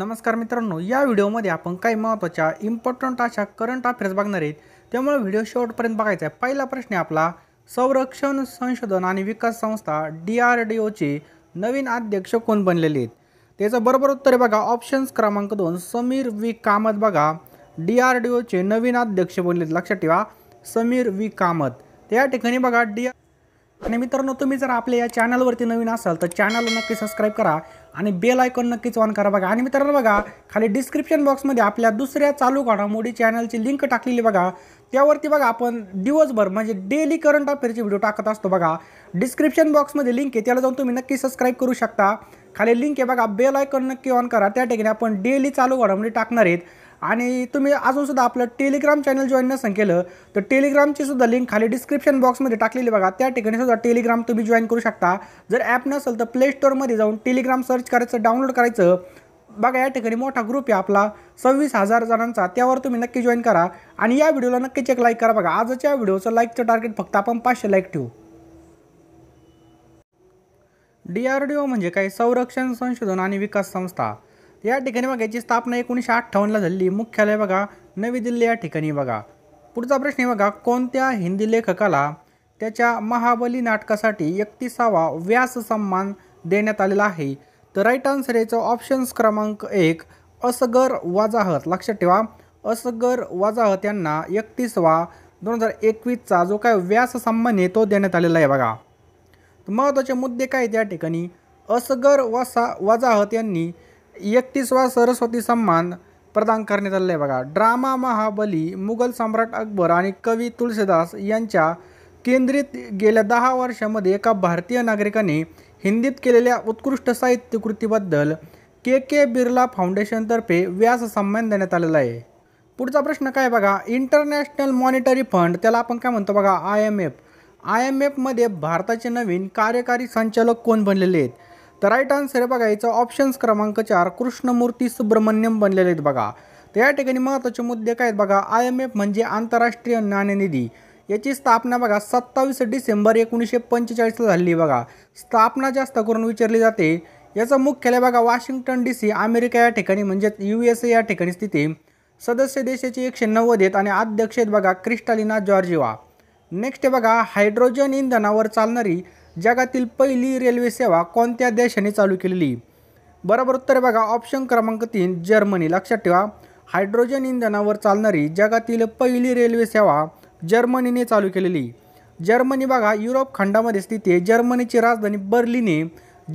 नमस्कार मित्रांनो या व्हिडिओमध्ये आपण काही महत्त्वाच्या इम्पॉर्टंट अशा करंट अफेअर्स बघणार आहेत त्यामुळे व्हिडिओ शेवटपर्यंत बघायचा आहे पहिला प्रश्न आपला संरक्षण संशोधन आणि विकास संस्था डी आर डी ओचे नवीन अध्यक्ष कोण बनलेले आहेत त्याचं बरोबर उत्तर बघा ऑप्शन्स क्रमांक दोन समीर वी कामत बघा डी आर डी ओचे नवीन अध्यक्ष बनलेत लक्षात ठेवा समीर वी कामत त्या ठिकाणी बघा डी आणि मित्रांनो तुम्ही जर आपल्या या चॅनलवरती नवीन असाल तर चॅनलला नक्की सबस्क्राईब करा आणि बेल आयकॉन नक्कीच ऑन करा बघा आणि मित्रांनो बघा खाली डिस्क्रिप्शन बॉक्समध्ये आपल्या दुसऱ्या चालू घडामोडी चॅनलची लिंक टाकलेली बघा त्यावरती बघा आपण दिवसभर म्हणजे डेली करंट अफेअरचे व्हिडिओ टाकत असतो बघा डिस्क्रिप्शन बॉक्समध्ये लिंक आहे त्याला जाऊन तुम्ही नक्की सबस्क्राईब करू शकता खाली लिंक आहे बघा बेल आयकॉन नक्की ऑन करा त्या ठिकाणी आपण डेली चालू घडामोडी टाकणार आहेत आणि तुम्ही अजूनसुद्धा आपलं टेलिग्राम चॅनल जॉईन नसेल केलं तर टेलिग्रामची सुद्धा लिंक खाली डिस्क्रिप्शन बॉक्समध्ये टाकलेली बघा त्या ठिकाणी सुद्धा टेलिग्राम तुम्ही जॉईन करू शकता जर ॲप नसेल तर प्ले स्टोअरमध्ये जाऊन टेलिग्राम सर्च करायचं डाउनलोड करायचं बघा या ठिकाणी मोठा ग्रुप आहे आपला सव्वीस हजार जणांचा त्यावर तुम्ही नक्की जॉईन करा आणि या व्हिडिओला नक्कीच एक लाईक करा बघा आजच्या व्हिडिओचं लाईकचं टार्गेट फक्त आपण पाचशे लाईक ठेवू डी आर डी ओ म्हणजे काय संरक्षण संशोधन आणि विकास संस्था या ठिकाणी बघा याची स्थापना एकोणीसशे अठ्ठावन्नला झाली मुख्यालय बघा नवी दिल्ली या ठिकाणी बघा पुढचा प्रश्न आहे बघा कोणत्या हिंदी लेखकाला त्याच्या महाबली नाटकासाठी एकतीसावा व्यास सन्मान देण्यात आलेला आहे तर राईट आन्सर याचा ऑप्शन्स क्रमांक एक असगर वाजाहत लक्षात ठेवा असगर वाजाहत यांना एकतीसवा दोन हजार एकवीसचा जो काय व्यास सन्मान आहे तो देण्यात आलेला आहे बघा महत्त्वाचे मुद्दे काय त्या ठिकाणी असगर वसा वाजाहत यांनी एकतीसवा सरस्वती सन्मान प्रदान करण्यात आलेला आहे बघा ड्रामा महाबली मुघल सम्राट अकबर आणि कवी तुलसीदास यांच्या केंद्रित गेल्या दहा वर्षामध्ये एका भारतीय नागरिकाने हिंदीत केलेल्या उत्कृष्ट साहित्य कृतीबद्दल के के बिर्ला फाउंडेशनतर्फे व्यास सन्मान देण्यात आलेला आहे पुढचा प्रश्न काय बघा इंटरनॅशनल मॉनिटरी फंड त्याला आपण काय म्हणतो बघा I M F I M एफमध्ये भारताचे नवीन कार्यकारी संचालक कोण बनलेले आहेत तर राईट आन्सर आहे बघा याचा ऑप्शन्स क्रमांक चार कृष्णमूर्ती सुब्रमण्यम बनलेले आहेत बघा तर या ठिकाणी महत्त्वाचे मुद्दे काय आहेत बघा आय एम एफ म्हणजे आंतरराष्ट्रीय नाणेनिधी याची स्थापना बघा सत्तावीस डिसेंबर एकोणीसशे पंचेचाळीसला झाली बघा स्थापना जास्त करून विचारली जाते याचं मुख्यालय बघा वॉशिंग्टन डी सी अमेरिका या ठिकाणी म्हणजेच यू एस ए या ठिकाणी स्थिती सदस्य देशाचे एकशे नव्वद आहेत आणि अध्यक्ष आहेत बघा क्रिस्टालिना जॉर्जिवा नेक्स्ट बघा हायड्रोजन इंधनावर चालणारी जगातील पहिली रेल्वे सेवा कोणत्या देशाने चालू केलेली बरोबर उत्तर बघा ऑप्शन क्रमांक तीन जर्मनी लक्षात ठेवा हायड्रोजन इंधनावर चालणारी जगातील पहिली रेल्वे सेवा जर्मनीने चालू केलेली जर्मनी बघा युरोप खंडामध्ये स्थित आहे जर्मनीची राजधानी बर्लिने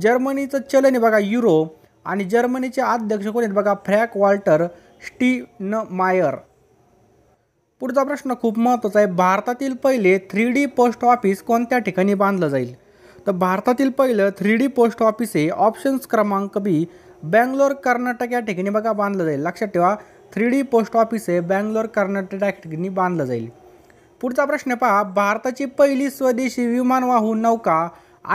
जर्मनीचं चलन आहे बघा युरो आणि जर्मनीचे अध्यक्ष कोण आहेत बघा फ्रॅक वॉल्टर स्टीन मायर पुढचा प्रश्न खूप महत्त्वाचा आहे भारतातील पहिले थ्री डी पोस्ट ऑफिस कोणत्या ठिकाणी बांधलं जाईल तर भारतातील पहिलं थ्री डी पोस्ट ऑफिस हे ऑप्शन्स क्रमांक बी बँगलोर कर्नाटक या ठिकाणी बघा बांधलं जाईल लक्षात ठेवा थ्री डी पोस्ट ऑफिस हे बँगलोर कर्नाटक या ठिकाणी बांधलं जाईल पुढचा प्रश्न पहा भारताची पहिली स्वदेशी विमानवाहू नौका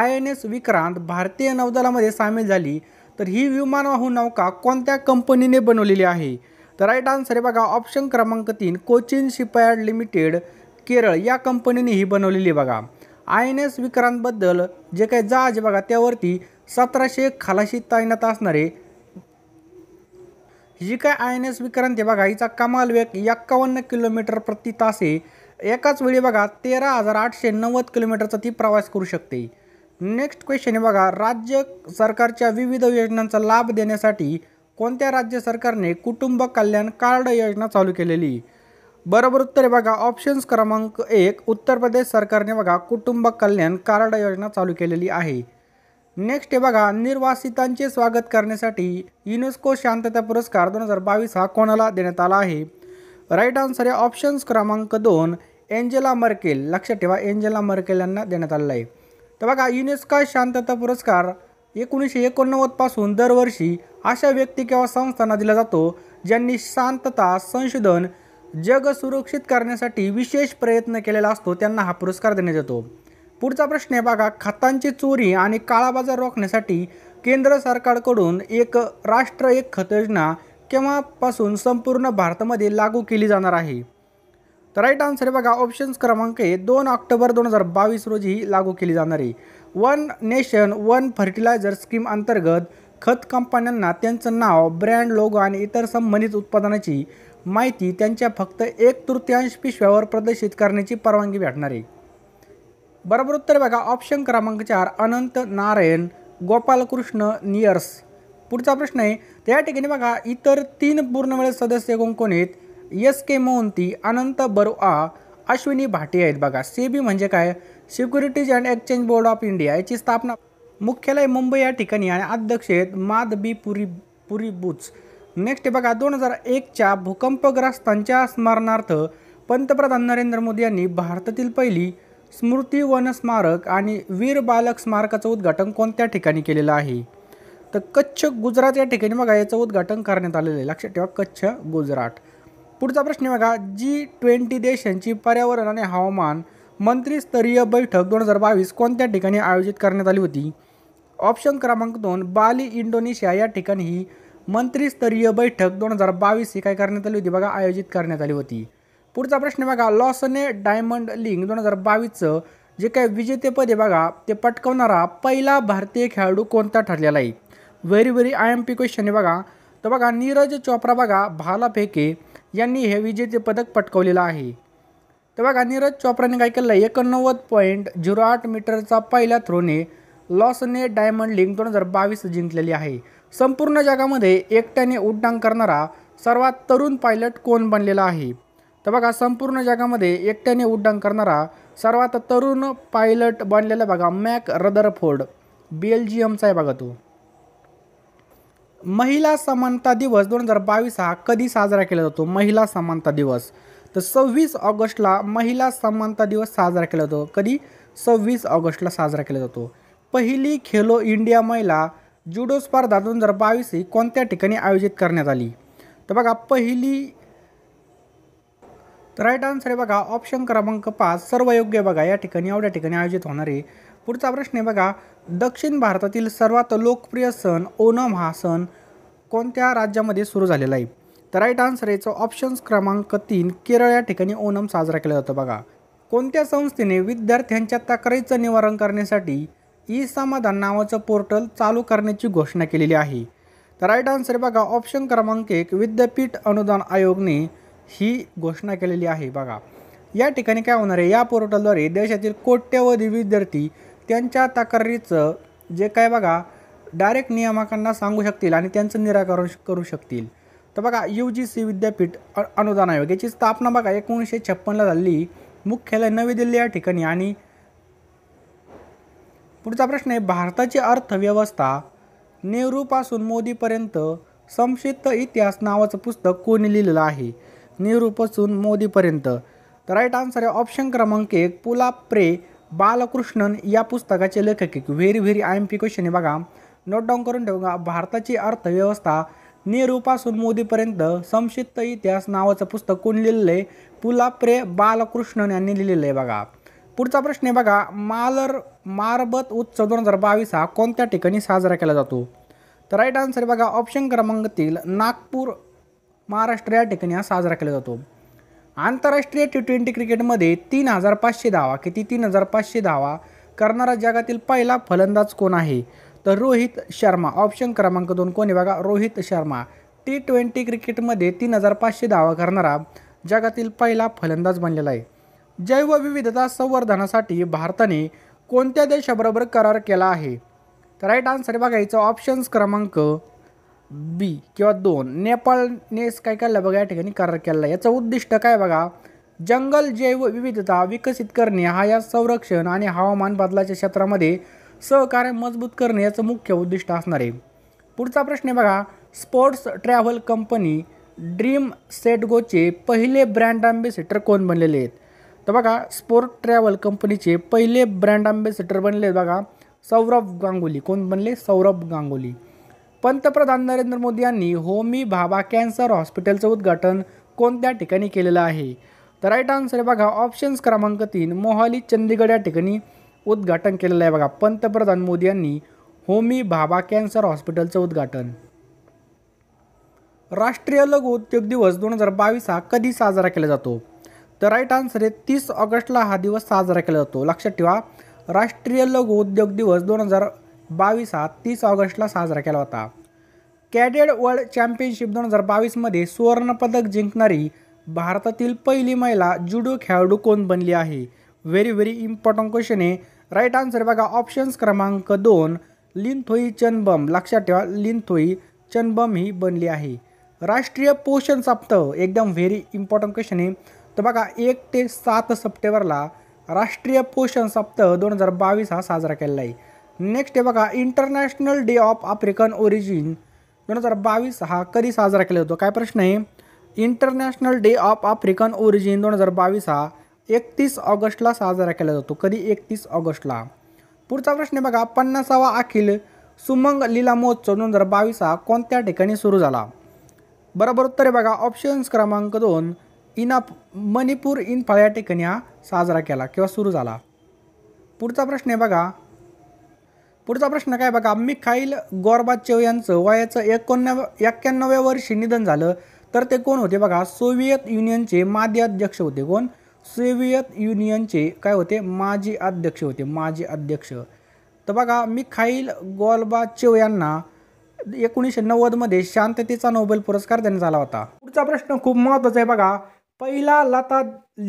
आय एन एस विक्रांत भारतीय नौदलामध्ये सामील झाली तर ही विमानवाहू नौका कोणत्या कंपनीने बनवलेली आहे तर राईट आन्सर आहे बघा ऑप्शन क्रमांक तीन कोचिन शिपयार्ड लिमिटेड केरळ या कंपनीने ही बनवलेली बघा आय एन एस विक्रांतबद्दल जे काही जहाज बघा त्यावरती सतराशे खालाशी तैनात असणारे जी काय आय एन एस विक्रांत बघा हिचा कमाल वेग एक्कावन्न किलोमीटर प्रति तासे एकाच वेळी बघा तेरा हजार आठशे नव्वद किलोमीटरचा ती प्रवास करू शकते नेक्स्ट क्वेश्चन आहे बघा राज्य सरकारच्या विविध योजनांचा लाभ देण्यासाठी कोणत्या राज्य सरकारने कुटुंब कल्याण कार्ड योजना चालू केलेली बरोबर उत्तर आहे बघा ऑप्शन्स क्रमांक एक उत्तर प्रदेश सरकारने बघा कुटुंब कल्याण कार्ड योजना चालू केलेली आहे नेक्स्ट आहे बघा निर्वासितांचे स्वागत करण्यासाठी युनेस्को शांतता पुरस्कार दोन हजार बावीस हा कोणाला देण्यात आला आहे राईट आन्सर आहे ऑप्शन्स क्रमांक दोन एंजेला मर्केल लक्षात ठेवा एंजेला मर्केल यांना देण्यात आलेला आहे तर बघा युनेस्को शांतता पुरस्कार एकोणीसशे एकोणनव्वदपासून दरवर्षी अशा व्यक्ती किंवा संस्थांना दिला जातो ज्यांनी शांतता संशोधन जग सुरक्षित करण्यासाठी विशेष प्रयत्न केलेला असतो त्यांना हा पुरस्कार देण्यात येतो पुढचा प्रश्न आहे बघा खतांची चोरी आणि काळाबाजार रोखण्यासाठी केंद्र सरकारकडून एक राष्ट्र एक खत योजना केव्हापासून संपूर्ण भारतामध्ये लागू केली जाणार आहे तर राईट आन्सर बघा ऑप्शन्स क्रमांक आहे दोन ऑक्टोबर दोन हजार बावीस रोजी लागू केली जाणार आहे one nation one fertiliser scheme अंतर्गत खत कंपन्यांना त्यांचं नाव ब्रँड लोगो आणि इतर संबंधित उत्पादनाची माहिती त्यांच्या फक्त एक तृतीयांश पिशव्यावर प्रदर्शित करण्याची परवानगी भेटणार आहे बरोबर उत्तर बघा ऑप्शन क्रमांक चार अनंत नारायण गोपालकृष्ण नियर्स पुढचा प्रश्न आहे त्या ठिकाणी बघा इतर तीन पूर्णवेळ सदस्य कोण आहेत एस के मोहंती अनंत बरुआ अश्विनी भाटी आहेत बघा सेबी म्हणजे काय securities and exchange board of India याची स्थापना मुख्यालय मुंबई या ठिकाणी आणि अध्यक्ष आहेत बी पुरी पुरी बुच नेक्स्ट बघा दोन हजार एकच्या भूकंपग्रस्तांच्या स्मरणार्थ पंतप्रधान नरेंद्र मोदी यांनी भारतातील पहिली स्मृती वन स्मारक आणि वीर बालक स्मारकाचं उद्घाटन कोणत्या ठिकाणी केलेलं आहे तर कच्छ गुजरात या ठिकाणी बघा याचं उद्घाटन करण्यात आलेलं आहे लक्षात ठेवा कच्छ गुजरात पुढचा प्रश्न बघा जी ट्वेंटी देशांची पर्यावरण आणि हवामान मंत्रीस्तरीय बैठक दोन हजार बावीस कोणत्या ठिकाणी आयोजित करण्यात आली होती ऑप्शन क्रमांक दोन बाली इंडोनेशिया या ठिकाणी ही मंत्रीस्तरीय बैठक दोन हजार बावीस ही काय करण्यात आली होती बघा आयोजित करण्यात आली होती पुढचा प्रश्न बघा लॉसने डायमंड लिंग दोन हजार बावीसचं जे काय विजेतेपद आहे बघा ते पटकवणारा पहिला भारतीय खेळाडू कोणता ठरलेला आहे very very I M P question आहे बघा तर बघा नीरज चोप्रा बघा भाला फेके यांनी हे विजेतेपदक पटकवलेलं आहे तर बघा नीरज चोप्राने काय केलं आहे एकोणनव्वद पॉईंट झिरो आठ मीटरचा पहिल्या थ्रोने लॉसने डायमंड लिंग दोन हजार बावीस जिंकलेली आहे संपूर्ण जगामध्ये एकट्याने उड्डाण करणारा सर्वात तरुण पायलट कोण बनलेला आहे तर बघा संपूर्ण जगामध्ये एकट्याने उड्डाण करणारा सर्वात तरुण पायलट बनलेला बघा मॅक रदरफोर्ड बेल्जियमचा आहे बघा तो महिला समानता दिवस दोन हजार बावीस हा कधी साजरा केला जातो महिला समानता दिवस तर सव्वीस ऑगस्टला महिला समानता दिवस साजरा केला जातो कधी सव्वीस ऑगस्टला साजरा केला जातो पहिली खेलो इंडिया महिला जुडो स्पर्धा दोन हजार बावीस ही कोणत्या ठिकाणी आयोजित करण्यात आली तर बघा पहिली राईट आन्सर आहे बघा ऑप्शन क्रमांक पाच सर्व योग्य बघा या ठिकाणी एवढ्या ठिकाणी आयोजित होणार आहे पुढचा प्रश्न आहे बघा दक्षिण भारतातील सर्वात लोकप्रिय सण ओणम हा सण कोणत्या राज्यामध्ये सुरू झालेला आहे तर राईट आन्सर याचं ऑप्शन्स क्रमांक तीन केरळ या ठिकाणी ओणम साजरा केला जातो बघा कोणत्या संस्थेने विद्यार्थ्यांच्या तक्रारीचं निवारण करण्यासाठी ई समाधान नावाचं पोर्टल चालू करण्याची घोषणा केलेली आहे तर राईट आन्सर बघा ऑप्शन क्रमांक एक विद्यापीठ अनुदान आयोगने ही घोषणा केलेली आहे बघा या ठिकाणी काय होणार आहे या पोर्टलद्वारे देशातील कोट्यवधी विद्यार्थी त्यांच्या तक्रारीचं जे काय बघा डायरेक्ट नियामकांना सांगू शकतील आणि त्यांचं निराकरण करू शकतील तर बघा यू जी सी विद्यापीठ अनुदान आयोग याची स्थापना बघा एकोणीसशे छप्पनला झाली मुख्यालय नवी दिल्ली या ठिकाणी आणि पुढचा प्रश्न आहे भारताची अर्थव्यवस्था नेहरूपासून मोदीपर्यंत संक्षिप्त इतिहास नावाचं पुस्तक कोणी लिहिलेलं आहे नेहरूपासून मोदीपर्यंत तर राईट आन्सर आहे ऑप्शन क्रमांक एक पुला प्रे बालकृष्णन या पुस्तकाचे लेखक एक very very I M P question आहे बघा नोट डाऊन करून ठेवा भारताची अर्थव्यवस्था नेहरूपासून मोदीपर्यंत संक्षिप्त इतिहास नावाचं पुस्तक कोणी लिहिलेलं आहे पुला प्रे बालकृष्णन यांनी लिहिलेलं आहे बघा पुढचा प्रश्न आहे बघा मालर मारबत उत्सव दोन हजार बावीस हा कोणत्या ठिकाणी साजरा केला जातो तर राईट आन्सर आहे बघा ऑप्शन क्रमांक नागपूर महाराष्ट्र या ठिकाणी हा साजरा केला जातो आंतरराष्ट्रीय टी ट्वेंटी क्रिकेटमध्ये तीन हजार पाचशे धावा किती तीन हजार पाचशे धावा करणारा जगातील पहिला फलंदाज कोण आहे तर रोहित शर्मा ऑप्शन क्रमांक दोन कोण आहे बघा रोहित शर्मा टी ट्वेंटी क्रिकेटमध्ये तीन हजार पाचशे धावा करणारा जगातील पहिला फलंदाज बनलेला आहे जैवविविधता संवर्धनासाठी भारताने कोणत्या देशाबरोबर करार केला आहे तर राईट आन्सर बघायचं ऑप्शन्स क्रमांक बी किंवा दोन नेपाळने काय केलं बघा या ठिकाणी करार केला याचं उद्दिष्ट काय बघा जंगल जैवविविधता विकसित करणे हा या संरक्षण आणि हवामान बदलाच्या क्षेत्रामध्ये सहकार्य मजबूत करणे याचं मुख्य उद्दिष्ट असणार आहे पुढचा प्रश्न आहे बघा स्पोर्ट्स ट्रॅव्हल कंपनी ड्रीम सेटगोचे पहिले ब्रँड अँबेसिडर कोण बनलेले आहेत तर बघा स्पोर्ट ट्रॅव्हल कंपनीचे पहिले ब्रँड अँबेसिडर बनले बघा सौरभ गांगुली कोण बनले सौरभ गांगुली पंतप्रधान नरेंद्र मोदी यांनी होमी भाभा कॅन्सर हॉस्पिटलचं उद्घाटन कोणत्या ठिकाणी केलेलं आहे तर राईट आन्सर आहे बघा ऑप्शन्स क्रमांक तीन मोहाली चंदीगड या ठिकाणी उद्घाटन केलेलं आहे बघा पंतप्रधान मोदी यांनी होमी भाभा कॅन्सर हॉस्पिटलचं उद्घाटन राष्ट्रीय लघु उद्योग दिवस दोन हजार बावीस हा कधी साजरा केला जातो तर राईट आन्सर आहे तीस ऑगस्टला हा दिवस साजरा केला जातो लक्षात ठेवा राष्ट्रीय लघु उद्योग दिवस दोन हजार बावीस हा तीस ऑगस्टला साजरा केला होता कॅडेड वर्ल्ड चॅम्पियनशिप दोन हजार बावीसमध्ये सुवर्णपदक जिंकणारी भारतातील पहिली महिला जुडो खेळाडू कोण बनली आहे व्हेरी व्हेरी इम्पॉर्टंट क्वेश्चन आहे राईट आन्सर बघा ऑप्शन्स क्रमांक दोन लिंथोई चनबम लक्षात ठेवा लिंथोई चनबम ही बनली आहे राष्ट्रीय पोषण सप्ताह एकदम व्हेरी इम्पॉर्टंट क्वेश्चन आहे तर बघा एक ते सात सप्टेंबरला राष्ट्रीय पोषण सप्ताह दोन हजार बावीस हा साजरा केलेला आहे नेक्स्ट आहे बघा international day of African origin दोन हजार बावीस हा कधी साजरा केला जातो काय प्रश्न आहे international day of African origin दोन हजार बावीस हा एकतीस ऑगस्टला साजरा केला जातो कधी एकतीस ऑगस्टला पुढचा प्रश्न आहे बघा पन्नासावा अखिल सुमंग लीला महोत्सव दोन हजार बावीस हा कोणत्या ठिकाणी सुरू झाला बरोबर उत्तर आहे बघा ऑप्शन्स क्रमांक दोन इन मणिपूर इन फळ्या या ठिकाणी हा साजरा केला किंवा सुरू झाला पुढचा प्रश्न आहे बघा पुढचा प्रश्न काय बघा मिखाईल गोरबाचेव यांचं वयाचं एकोणव एक्क्याण्णव्या वर्षी निधन झालं तर ते कोण होते बघा सोव्हिएत युनियनचे माजी अध्यक्ष होते कोण सोव्हिएत युनियनचे काय होते माजी अध्यक्ष होते माजी अध्यक्ष तर बघा मिखाईल गोलबाचेव यांना एकोणीसशे नव्वदमध्ये शांततेचा नोबेल पुरस्कार देण्यात आला होता पुढचा प्रश्न खूप महत्त्वाचा आहे बघा पहिला लता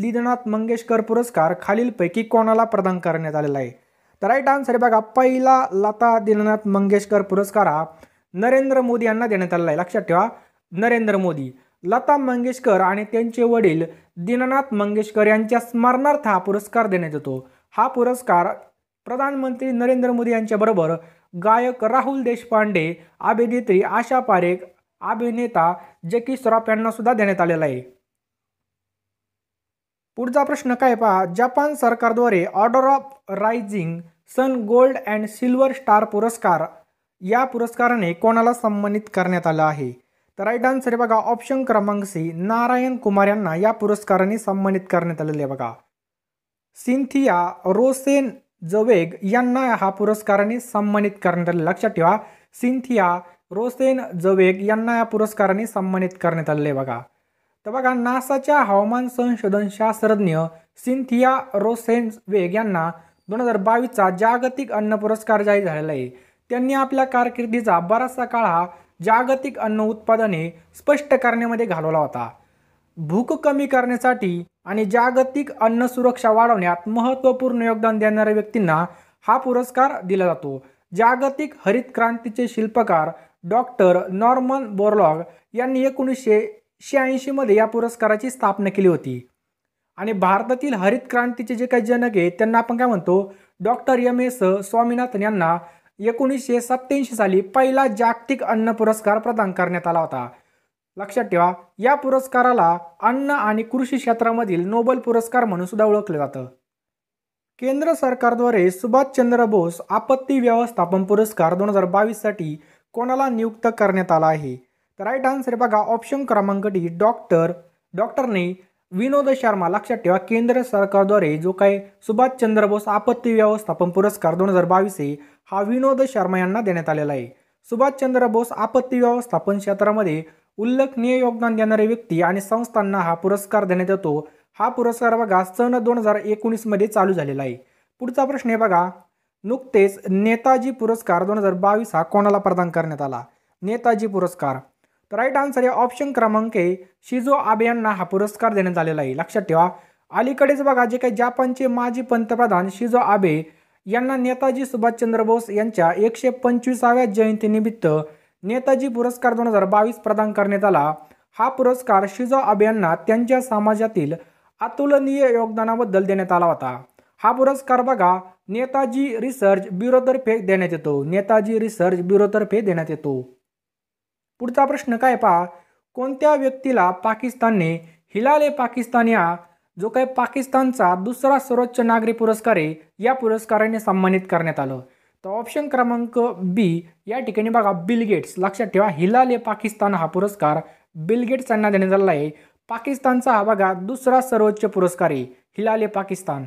लिदनाथ मंगेशकर पुरस्कार खालीलपैकी कोणाला प्रदान करण्यात आलेला आहे तर राईट आन्सर बघा पहिला लता दिनानाथ मंगेशकर पुरस्कार हा नरेंद्र मोदी यांना देण्यात आलेला आहे लक्षात ठेवा नरेंद्र मोदी लता मंगेशकर आणि त्यांचे वडील दीननाथ मंगेशकर यांच्या स्मरणार्थ हा पुरस्कार देण्यात येतो हा पुरस्कार प्रधानमंत्री नरेंद्र मोदी यांच्याबरोबर गायक राहुल देशपांडे अभिनेत्री आशा पारेख अभिनेता जकी सराफ यांना सुद्धा देण्यात आलेला आहे पुढचा प्रश्न काय पहा जपान सरकारद्वारे order of rising sun gold and silver star पुरस्कार या पुरस्काराने कोणाला सन्मानित करण्यात आलं आहे तर राईट आन्सर आहे बघा ऑप्शन क्रमांक सी नारायण कुमार यांना या पुरस्काराने सन्मानित करण्यात आलेले आहे बघा सिंथिया रोसेन जवेग यांना हा पुरस्काराने सन्मानित करण्यात आले लक्षात ठेवा सिंथिया रोसेन जवेग यांना या पुरस्काराने सन्मानित करण्यात आलेले बघा तर बघा नासाच्या हवामान संशोधन शास्त्रज्ञ सिंथिया रोसेन्स वेग यांना दोन हजार बावीसचा जागतिक अन्न पुरस्कार जाहीर झालेला आहे त्यांनी आपल्या कारकिर्दीचा बराचसा काळ हा जागतिक अन्न उत्पादने स्पष्ट करण्यामध्ये घालवला होता भूक कमी करण्यासाठी आणि जागतिक अन्न सुरक्षा वाढवण्यात महत्त्वपूर्ण योगदान देणाऱ्या व्यक्तींना हा पुरस्कार दिला जातो जागतिक हरित क्रांतीचे शिल्पकार डॉक्टर नॉर्मन बोरलॉग यांनी एकोणीसशे मध्ये या पुरस्काराची स्थापना केली होती आणि भारतातील हरित क्रांतीचे जे काही जनक आहेत त्यांना आपण काय म्हणतो डॉक्टर एम एस स्वामीनाथन यांना एकोणीसशे सत्त्याऐंशी साली पहिला जागतिक अन्न पुरस्कार प्रदान करण्यात आला होता लक्षात ठेवा या पुरस्काराला अन्न आणि कृषी क्षेत्रामधील नोबेल पुरस्कार म्हणून सुद्धा ओळखलं जातं केंद्र सरकारद्वारे सुभाषचंद्र बोस आपत्ती व्यवस्थापन पुरस्कार दोन हजार बावीससाठी कोणाला नियुक्त करण्यात आला आहे तर राईट आन्सर बघा ऑप्शन क्रमांक डी डॉक्टर डॉक्टरने विनोद शर्मा लक्षात ठेवा केंद्र सरकारद्वारे जो काय सुभाषचंद्र बोस आपत्ती व्यवस्थापन पुरस्कार दोन हजार बावीस हा विनोद शर्मा यांना देण्यात आलेला आहे सुभाषचंद्र बोस आपत्ती व्यवस्थापन क्षेत्रामध्ये उल्लेखनीय योगदान देणारे व्यक्ती आणि संस्थांना हा पुरस्कार देण्यात येतो हा पुरस्कार बघा सन दोन हजार एकोणीसमध्ये चालू झालेला आहे पुढचा प्रश्न आहे बघा नुकतेच नेताजी पुरस्कार दोन हजार बावीस हा कोणाला प्रदान करण्यात आला नेताजी पुरस्कार तर राईट आन्सर आहे ऑप्शन क्रमांक ए शिजो आबे यांना हा पुरस्कार देण्यात आलेला आहे लक्षात ठेवा अलीकडेच बघा जे काही जपानचे माजी पंतप्रधान शिजो आबे यांना नेताजी सुभाषचंद्र बोस यांच्या एकशे पंचवीसाव्या जयंतीनिमित्त नेताजी पुरस्कार दोन हजार बावीस प्रदान करण्यात आला हा पुरस्कार शिजो आबे यांना त्यांच्या समाजातील अतुलनीय योगदानाबद्दल देण्यात आला होता हा पुरस्कार बघा नेताजी रिसर्च ब्युरोतर्फे देण्यात येतो नेताजी रिसर्च ब्युरोतर्फे देण्यात येतो पुढचा प्रश्न काय पहा कोणत्या व्यक्तीला पाकिस्तानने हिलाले पाकिस्तान या जो काय पाकिस्तानचा दुसरा सर्वोच्च नागरी पुरस्कार आहे या पुरस्काराने सन्मानित करण्यात आलं तर ऑप्शन क्रमांक बी या ठिकाणी बघा बिल गेट्स लक्षात ठेवा हिलाले पाकिस्तान हा पुरस्कार बिल गेट्स यांना देण्यात आला आहे पाकिस्तानचा हा बघा दुसरा सर्वोच्च पुरस्कार आहे हिलाले पाकिस्तान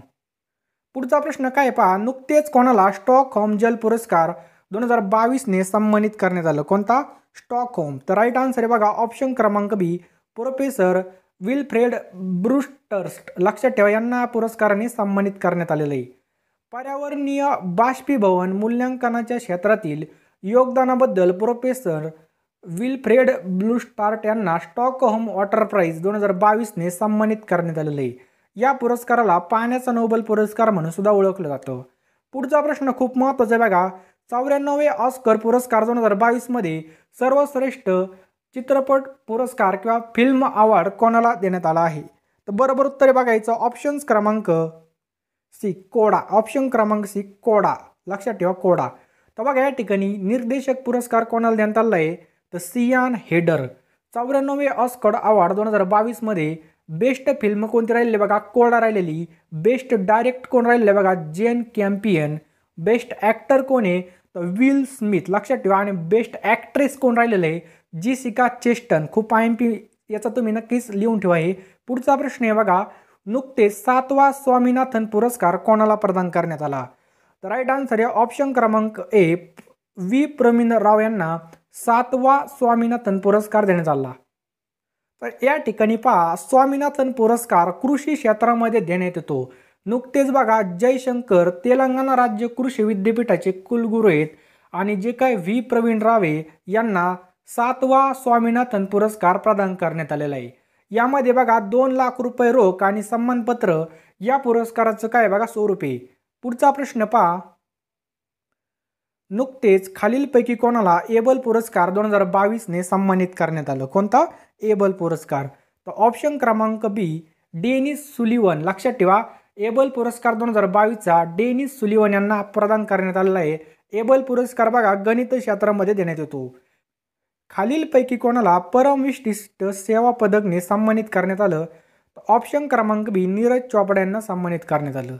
पुढचा प्रश्न काय पहा नुकतेच कोणाला होम जल पुरस्कार दोन हजार बावीसने सन्मानित करण्यात आलं कोणता स्टॉकहोम तर राईट आन्सर आहे बघा ऑप्शन क्रमांक बी प्रोफेसर विलफ्रेड ब्रुस्टर्स्ट लक्षात ठेवा यांना पुरस्काराने सन्मानित करण्यात आलेलं आहे पर्यावरणीय बाष्पीभवन मूल्यांकनाच्या क्षेत्रातील योगदानाबद्दल प्रोफेसर विल्फ्रेड ब्लुस्टार्ट यांना स्टॉकहोम वॉटर प्राईज दोन हजार बावीसने सन्मानित करण्यात आलेलं आहे या पुरस्काराला पाण्याचा नोबल पुरस्कार म्हणून सुद्धा ओळखलं जातं पुढचा प्रश्न खूप महत्त्वाचा बघा चौऱ्याण्णवे ऑस्कर पुरस्कार दोन हजार बावीसमध्ये सर्वश्रेष्ठ चित्रपट पुरस्कार किंवा फिल्म अवॉर्ड कोणाला देण्यात आला आहे तर बरोबर उत्तरे बघायचं ऑप्शन्स क्रमांक सी कोडा ऑप्शन क्रमांक सी कोडा लक्षात ठेवा कोडा तर बघा या ठिकाणी निर्देशक पुरस्कार कोणाला देण्यात आला आहे तर सियान हेडर चौऱ्याण्णवे ऑस्कर अवॉर्ड दोन हजार बावीसमध्ये बेस्ट फिल्म कोणती राहिलेली बघा कोडा राहिलेली बेस्ट डायरेक्ट कोण राहिले बघा जेन कॅम्पियन बेस्ट ॲक्टर कोण आहे तर विल स्मिथ लक्षात ठेवा आणि बेस्ट ॲक्ट्रेस कोण राहिलेलं आहे जी सिका चेस्टन खूप आय एम पी याचा तुम्ही नक्कीच लिहून ठेवा हे पुढचा प्रश्न आहे बघा नुकतेच सातवा स्वामीनाथन पुरस्कार कोणाला प्रदान करण्यात आला तर राईट आन्सर या ऑप्शन क्रमांक ए वी प्रवीण राव यांना सातवा स्वामीनाथन पुरस्कार देण्यात आला तर या ठिकाणी पहा स्वामीनाथन पुरस्कार कृषी क्षेत्रामध्ये देण्यात येतो नुकतेच बघा जयशंकर तेलंगणा राज्य कृषी विद्यापीठाचे कुलगुरू आहेत आणि जे काय व्ही प्रवीण रावे यांना सातवा स्वामीनाथन पुरस्कार प्रदान करण्यात आलेला आहे यामध्ये बघा दोन लाख रुपये रोख आणि सन्मानपत्र या पुरस्काराचं काय बघा स्वरूप आहे पुढचा प्रश्न पहा नुकतेच खालीलपैकी कोणाला एबल पुरस्कार दोन हजार बावीसने सन्मानित करण्यात आलं कोणता एबल पुरस्कार तर ऑप्शन क्रमांक बी डेनिस सुलिवन लक्षात ठेवा एबल पुरस्कार दोन हजार बावीसचा डेनिस सुलिवन यांना प्रदान करण्यात आलेला आहे एबल पुरस्कार बघा गणित क्षेत्रामध्ये देण्यात येतो खालीलपैकी कोणाला परमविशिष्ट सेवा पदकने सन्मानित करण्यात आलं ऑप्शन क्रमांक बी नीरज चोपडा यांना सन्मानित करण्यात आलं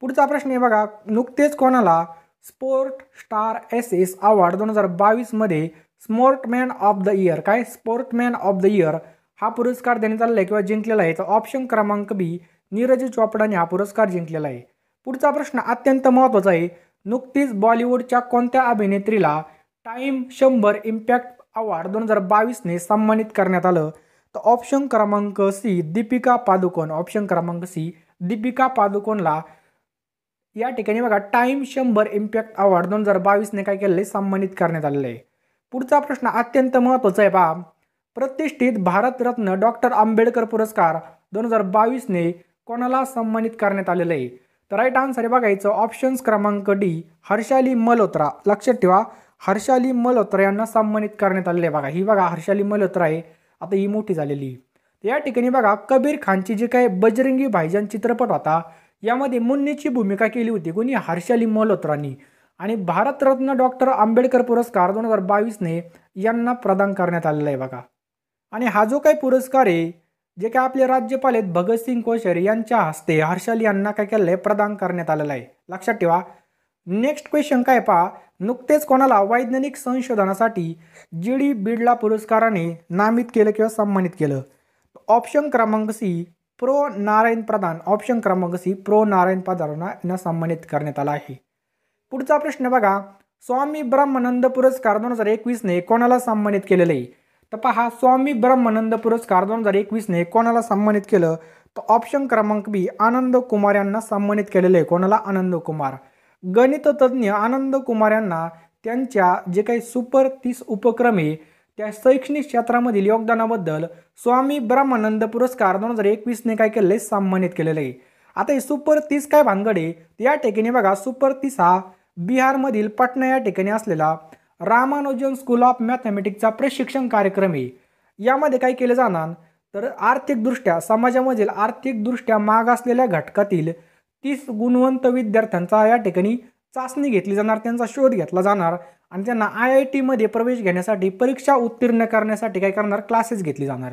पुढचा प्रश्न आहे बघा नुकतेच कोणाला sport star aces award दोन हजार बावीसमध्ये स्मोर्टमॅन ऑफ द इयर काय स्पोर्टमॅन ऑफ द इयर हा पुरस्कार देण्यात आलेला आहे किंवा जिंकलेला आहे तर ऑप्शन क्रमांक बी नीरज चोपडाने हा पुरस्कार जिंकलेला आहे पुढचा प्रश्न अत्यंत महत्त्वाचा आहे नुकतीच बॉलिवूडच्या कोणत्या अभिनेत्रीला टाईम शंभर इम्पॅक्ट अवॉर्ड दोन हजार बावीसने सन्मानित करण्यात आलं तर ऑप्शन क्रमांक सी दीपिका पादुकोण ऑप्शन क्रमांक सी दीपिका पादुकोणला या ठिकाणी बघा टाईम शंभर इम्पॅक्ट अवॉर्ड दोन हजार बावीसने काय केलेलं आहे सन्मानित करण्यात आलेलं आहे पुढचा प्रश्न अत्यंत महत्त्वाचा आहे बा प्रतिष्ठित भारतरत्न डॉक्टर आंबेडकर पुरस्कार दोन हजार बावीसने कोणाला सन्मानित करण्यात आलेलं आहे तर राईट आन्सर आहे बघायचं ऑप्शन्स क्रमांक डी हर्षाली मल्होत्रा लक्षात ठेवा हर्षाली मल्होत्रा यांना सन्मानित करण्यात आलेलं आहे बघा ही बघा हर्षाली मल्होत्रा आहे आता ही मोठी झालेली या ठिकाणी बघा कबीर खानची जी काही बजरंगी भाईजान चित्रपट होता यामध्ये मुन्नीची भूमिका केली होती कोणी हर्षाली मल्होत्रानी आणि भारतरत्न डॉक्टर आंबेडकर पुरस्कार दोन हजार बावीसने यांना प्रदान करण्यात आलेला आहे बघा आणि हा जो काही पुरस्कार आहे जे काय आपले राज्यपाल आहेत भगतसिंग कोश्यारी यांच्या हस्ते हर्षल यांना काय केले प्रदान करण्यात आलेलं आहे लक्षात ठेवा नेक्स्ट क्वेश्चन काय पहा नुकतेच कोणाला वैज्ञानिक संशोधनासाठी जी डी बिडला पुरस्काराने नामित केलं किंवा सन्मानित केलं ऑप्शन क्रमांक C pro Narayan Pradhan option क्रमांक सी प्रो नारायण प्रधान यांना सन्मानित करण्यात आला आहे पुढचा प्रश्न बघा स्वामी ब्रह्मानंद पुरस्कार दोन हजार एकवीसने कोणाला सन्मानित केलेलं आहे तर पहा स्वामी ब्रह्मानंद पुरस्कार दोन हजार एकवीसने कोणाला सन्मानित केलं तर ऑप्शन क्रमांक बी आनंद कुमार यांना सन्मानित केलेलं आहे कोणाला आनंद कुमार तज्ज्ञ आनंद कुमार यांना त्यांच्या जे काही सुपर तीस उपक्रम आहे त्या शैक्षणिक क्षेत्रामधील योगदानाबद्दल स्वामी ब्रह्मानंद पुरस्कार दोन हजार एकवीसने काय केलेलं आहे सन्मानित केलेलं आहे आता हे सुपर तीस काय भानगडे या ठिकाणी बघा सुपर तीस हा बिहारमधील पटना या ठिकाणी असलेला रामानुजन स्कूल ऑफ मॅथमॅटिक्सचा प्रशिक्षण कार्यक्रम आहे यामध्ये काय केलं जाणार तर आर्थिकदृष्ट्या समाजामधील आर्थिकदृष्ट्या मागासलेल्या घटकातील तीस गुणवंत विद्यार्थ्यांचा या ठिकाणी चाचणी घेतली जाणार त्यांचा शोध घेतला जाणार आणि त्यांना आय आय टीमध्ये प्रवेश घेण्यासाठी परीक्षा उत्तीर्ण करण्यासाठी काय करणार क्लासेस घेतली जाणार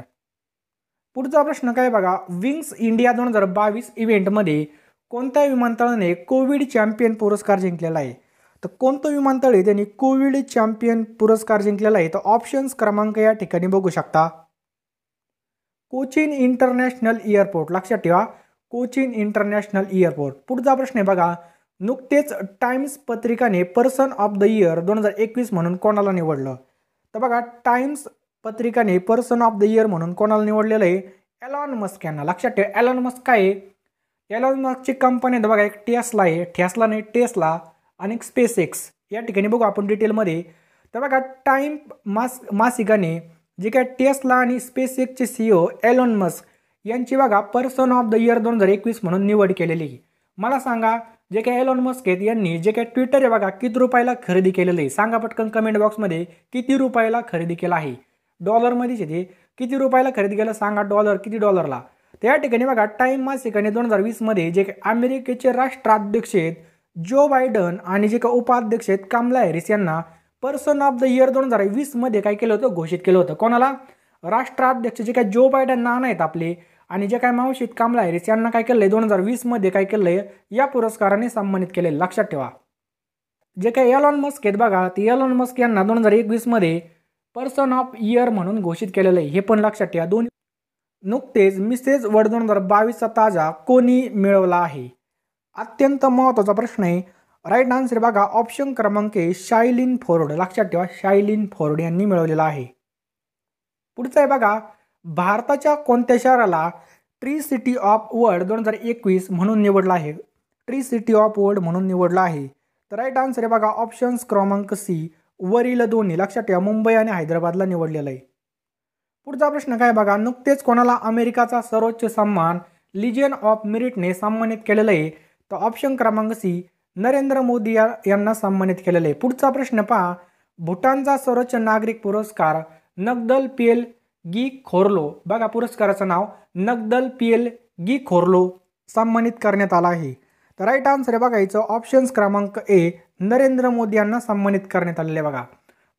पुढचा प्रश्न काय बघा विंग्स इंडिया दोन हजार बावीस इव्हेंटमध्ये कोणत्या विमानतळाने कोविड चॅम्पियन पुरस्कार जिंकलेला आहे तर कोणतं विमानतळ आहे त्यांनी कोविड चॅम्पियन पुरस्कार जिंकलेला आहे तर ऑप्शन्स क्रमांक या ठिकाणी बघू शकता कोचीन इंटरनॅशनल एअरपोर्ट लक्षात ठेवा कोचीन इंटरनॅशनल एअरपोर्ट पुढचा प्रश्न आहे बघा नुकतेच टाइम्स पत्रिकाने पर्सन ऑफ द इयर दोन हजार एकवीस म्हणून कोणाला निवडलं तर बघा टाइम्स पत्रिकाने पर्सन ऑफ द इयर म्हणून कोणाला निवडलेलं आहे एलॉन मस्क यांना लक्षात ठेवा एलॉन मस्क काय आहे एलॉन मस्कची कंपनी तर बघा एक टेस्ला आहे ठेसला नाही टेस्ला आणि स्पेस एक्स या ठिकाणी बघू आपण डिटेलमध्ये तर बघा टाईम मास मासिकाने जे काय टेस्ला आणि स्पेस एक्सचे सीईओ एलॉन मस्क यांची बघा पर्सन ऑफ द इयर दोन हजार एकवीस म्हणून निवड केलेली आहे मला सांगा जे काय एलॉन मस्क आहेत यांनी जे काय ट्विटर आहे बघा किती रुपयाला खरेदी केलेलं आहे सांगा पटकन कमेंट बॉक्समध्ये किती रुपयाला खरेदी केला आहे डॉलरमध्येच येते किती रुपयाला खरेदी केलं सांगा डॉलर किती डॉलरला तर या ठिकाणी बघा टाईम मासिकाने दोन हजार वीसमध्ये जे काय अमेरिकेचे राष्ट्राध्यक्ष आहेत जो बायडन आणि जे का उपाध्यक्ष आहेत कामला हॅरिस यांना पर्सन ऑफ द इयर दोन हजार वीसमध्ये काय केलं होतं घोषित केलं होतं कोणाला राष्ट्राध्यक्ष जे काय जो बायडन ना आहेत आपले आणि जे काय मावशीत कामला हॅरिस यांना काय केलंय दोन हजार वीसमध्ये काय केलंय या पुरस्काराने सन्मानित केले लक्षात ठेवा जे काय एलॉन मस्क आहेत बघा ते एलॉन मस्क यांना दोन हजार एकवीसमध्ये पर्सन ऑफ इयर म्हणून घोषित केलेलं आहे हे पण लक्षात ठेवा दोन नुकतेच मिसेस वर्ड दोन हजार बावीसचा ताजा कोणी मिळवला आहे अत्यंत महत्त्वाचा प्रश्न आहे राईट आन्सर बघा ऑप्शन क्रमांक आहे शायलिन फोर्ड लक्षात ठेवा शायलिन फोर्ड यांनी मिळवलेला आहे पुढचं आहे बघा भारताच्या कोणत्या शहराला ट्री सिटी ऑफ वर्ल्ड दोन हजार एकवीस म्हणून निवडला आहे ट्री सिटी ऑफ वर्ल्ड म्हणून निवडला आहे तर राईट आन्सर आहे बघा ऑप्शन्स क्रमांक सी वरील दोन्ही लक्षात ठेवा मुंबई आणि हैदराबादला निवडलेलं आहे पुढचा प्रश्न काय बघा नुकतेच कोणाला अमेरिकाचा सर्वोच्च सन्मान लिजियन ऑफ मिरिटने सन्मानित केलेला आहे तर ऑप्शन क्रमांक सी नरेंद्र मोदी यांना सन्मानित केलेले आहे पुढचा प्रश्न पहा भूटानचा सर्वोच्च नागरिक पुरस्कार नगदल पीएल गी खोरलो बघा पुरस्काराचं नाव नगदल पीएल गी खोरलो सन्मानित करण्यात आला आहे तर राईट आन्सर आहे बघायचं ऑप्शन्स क्रमांक ए नरेंद्र मोदी यांना सन्मानित करण्यात आलेले बघा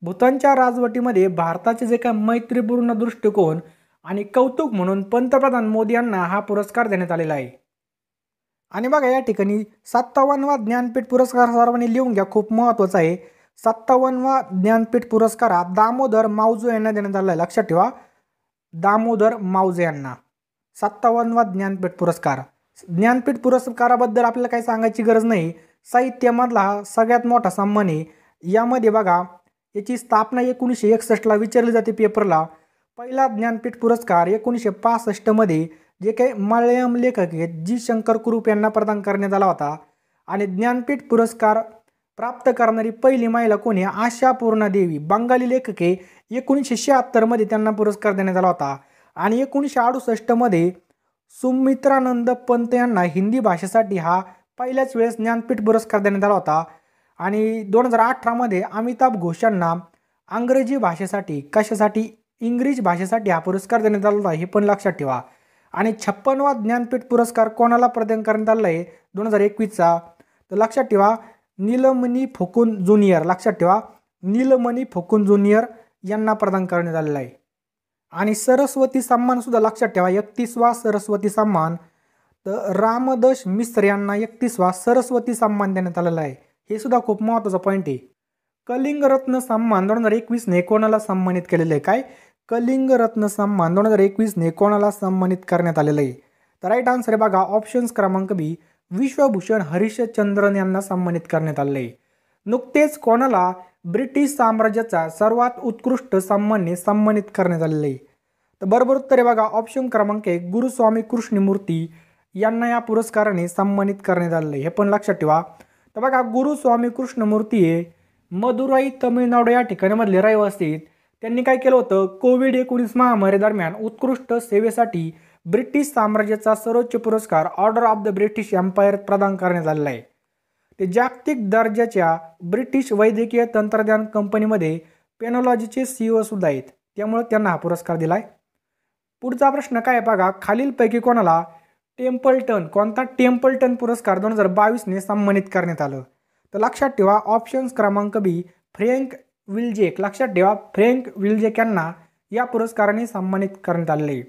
भूतानच्या राजवटीमध्ये भारताचे जे काही मैत्रीपूर्ण दृष्टिकोन आणि कौतुक म्हणून पंतप्रधान मोदी यांना हा पुरस्कार देण्यात आलेला आहे आणि बघा या ठिकाणी सत्तावन्नवा ज्ञानपीठ पुरस्कार सर्वांनी लिहून घ्या खूप महत्त्वाचा आहे सत्तावन्नवा ज्ञानपीठ पुरस्कार हा दामोदर मावजू यांना देण्यात आला आहे लक्षात ठेवा दामोदर मावजे यांना सत्तावन्नवा ज्ञानपीठ पुरस्कार ज्ञानपीठ पुरस्काराबद्दल आपल्याला काही सांगायची गरज नाही साहित्यामधला हा सगळ्यात मोठा सन्मान आहे यामध्ये बघा याची स्थापना एकोणीसशे एकसष्टला विचारली जाते पेपरला पहिला ज्ञानपीठ पुरस्कार एकोणीसशे पासष्टमध्ये जे काही मल्याळम लेखक आहेत जी शंकर कुरूप यांना प्रदान करण्यात आला होता आणि ज्ञानपीठ पुरस्कार प्राप्त करणारी पहिली महिला कोण आहे आशापूर्णा देवी बंगाली लेखके एकोणीसशे शहात्तरमध्ये त्यांना पुरस्कार देण्यात आला होता आणि एकोणीसशे अडुसष्टमध्ये सुमित्रानंद पंत यांना हिंदी भाषेसाठी हा पहिल्याच वेळेस ज्ञानपीठ पुरस्कार देण्यात आला होता आणि दोन हजार अठरामध्ये अमिताभ घोष यांना अंग्रेजी भाषेसाठी कशासाठी इंग्रजी भाषेसाठी हा पुरस्कार देण्यात आला होता हे पण लक्षात ठेवा आणि छप्पनवा ज्ञानपीठ पुरस्कार कोणाला प्रदान करण्यात आला आहे दोन हजार एकवीसचा तर लक्षात ठेवा नीलमणी फुकुन ज्युनियर लक्षात ठेवा नीलमणी फुकुन ज्युनियर यांना प्रदान करण्यात आलेला आहे आणि सरस्वती सन्मानसुद्धा लक्षात ठेवा एकतीसवा सरस्वती सन्मान तर रामदश मिश्र यांना एकतीसवा सरस्वती सन्मान देण्यात आलेला आहे हे सुद्धा खूप महत्त्वाचा पॉईंट आहे कलिंगरत्न सन्मान दोन हजार एकवीसने कोणाला सन्मानित केलेलं आहे काय कलिंग रत्न सन्मान दोन हजार एकवीसने कोणाला सन्मानित करण्यात आलेलं आहे तर राईट आन्सर आहे बघा ऑप्शन्स क्रमांक बी विश्वभूषण हरिश्चंद्रन यांना सन्मानित करण्यात आलेलं आहे नुकतेच कोणाला ब्रिटिश साम्राज्याचा सर्वात उत्कृष्ट सन्मानने सन्मानित करण्यात आलेलं आहे तर बरोबर उत्तर आहे बघा ऑप्शन क्रमांक एक गुरुस्वामी कृष्णमूर्ती यांना या पुरस्काराने सन्मानित करण्यात आलेलं आहे हे पण लक्षात ठेवा तर बघा गुरुस्वामी कृष्णमूर्ती हे मदुराई तमिळनाडू या ठिकाणीमधले रहिवासी आहेत त्यांनी काय केलं होतं कोविड एकोणीस महामारीदरम्यान उत्कृष्ट सेवेसाठी ब्रिटिश साम्राज्याचा सर्वोच्च पुरस्कार order of the British empire प्रदान करण्यात आलेला आहे ते जागतिक दर्जाच्या ब्रिटिश वैद्यकीय तंत्रज्ञान कंपनीमध्ये पेनॉलॉजीचे सीईओ e सुद्धा आहेत त्यामुळे त्यांना हा पुरस्कार दिला आहे पुढचा प्रश्न काय बघा खालीलपैकी कोणाला टेम्पलटन कोणता टेम्पलटन पुरस्कार दोन हजार बावीसने सन्मानित करण्यात आलं तर लक्षात ठेवा ऑप्शन्स क्रमांक बी फ्रँक विलजेक लक्षात ठेवा फ्रेंक विलजेक यांना या पुरस्काराने सन्मानित करण्यात आले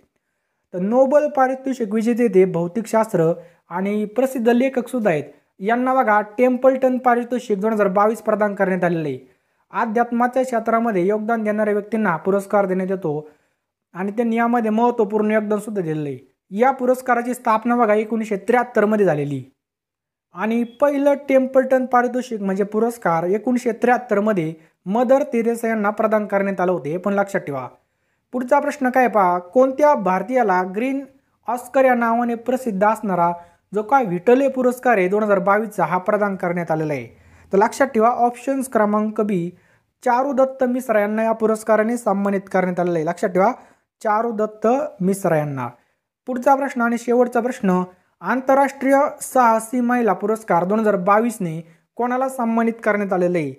तर नोबल पारितोषिक विजेते ते भौतिकशास्त्र आणि प्रसिद्ध लेखकसुद्धा आहेत यांना बघा टेम्पलटन पारितोषिक दोन हजार बावीस प्रदान करण्यात आलेले अध्यात्माच्या क्षेत्रामध्ये योगदान देणाऱ्या व्यक्तींना पुरस्कार देण्यात येतो आणि त्यांनी यामध्ये महत्त्वपूर्ण योगदानसुद्धा दिलेलं आहे या पुरस्काराची स्थापना बघा एकोणीसशे त्र्याहत्तरमध्ये झालेली आणि पहिलं टेम्पलटन पारितोषिक म्हणजे पुरस्कार एकोणीसशे त्र्याहत्तरमध्ये मदर तेरेसा यांना प्रदान करण्यात आलं होते हे पण लक्षात ठेवा पुढचा प्रश्न काय पहा कोणत्या भारतीयाला ग्रीन ऑस्कर या नावाने प्रसिद्ध असणारा जो काय व्हिटले पुरस्कार आहे दोन हजार बावीसचा हा प्रदान करण्यात आलेला आहे तर लक्षात ठेवा ऑप्शन्स क्रमांक बी चारुदत्त मिश्रा यांना या पुरस्काराने सन्मानित करण्यात आलेला आहे लक्षात ठेवा चारुदत्त मिश्रा यांना पुढचा प्रश्न आणि शेवटचा प्रश्न आंतरराष्ट्रीय साहसी महिला पुरस्कार दोन हजार बावीसने कोणाला सन्मानित करण्यात आलेला आहे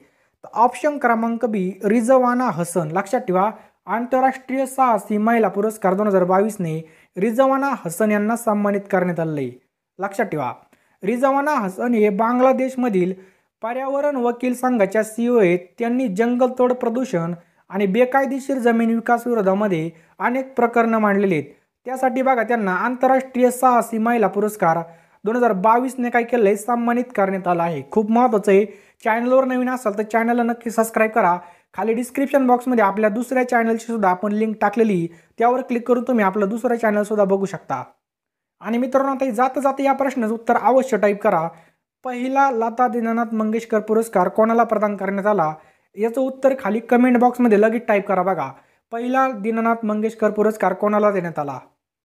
ऑप्शन क्रमांक बी रिझवाना हसन लक्षात ठेवा आंतरराष्ट्रीय साहसी महिला पुरस्कार दोन हजार बावीसने रिझवाना हसन यांना सन्मानित करण्यात आले लक्षात ठेवा रिझवाना हसन हे बांगलादेशमधील पर्यावरण वकील संघाच्या सीओ e आहेत त्यांनी जंगलतोड प्रदूषण आणि बेकायदेशीर जमीन विकास विरोधामध्ये अनेक प्रकरणं मांडलेली आहेत त्यासाठी बघा त्यांना आंतरराष्ट्रीय साहसी महिला पुरस्कार दोन हजार बावीसने काय केलं आहे सन्मानित करण्यात आलं आहे खूप महत्वाचं आहे चॅनलवर नवीन असाल तर चॅनलला नक्की सबस्क्राईब करा खाली डिस्क्रिप्शन बॉक्समध्ये आपल्या दुसऱ्या चॅनलची सुद्धा आपण लिंक टाकलेली त्यावर क्लिक करून तुम्ही आपलं दुसरं चॅनलसुद्धा बघू शकता आणि मित्रांनो आता जाता जाता या प्रश्नाचं उत्तर अवश्य टाईप करा पहिला लता दिनानाथ मंगेशकर पुरस्कार कोणाला प्रदान करण्यात आला याचं उत्तर खाली कमेंट बॉक्समध्ये लगेच टाईप करा बघा पहिला दिनानाथ मंगेशकर पुरस्कार कोणाला देण्यात आला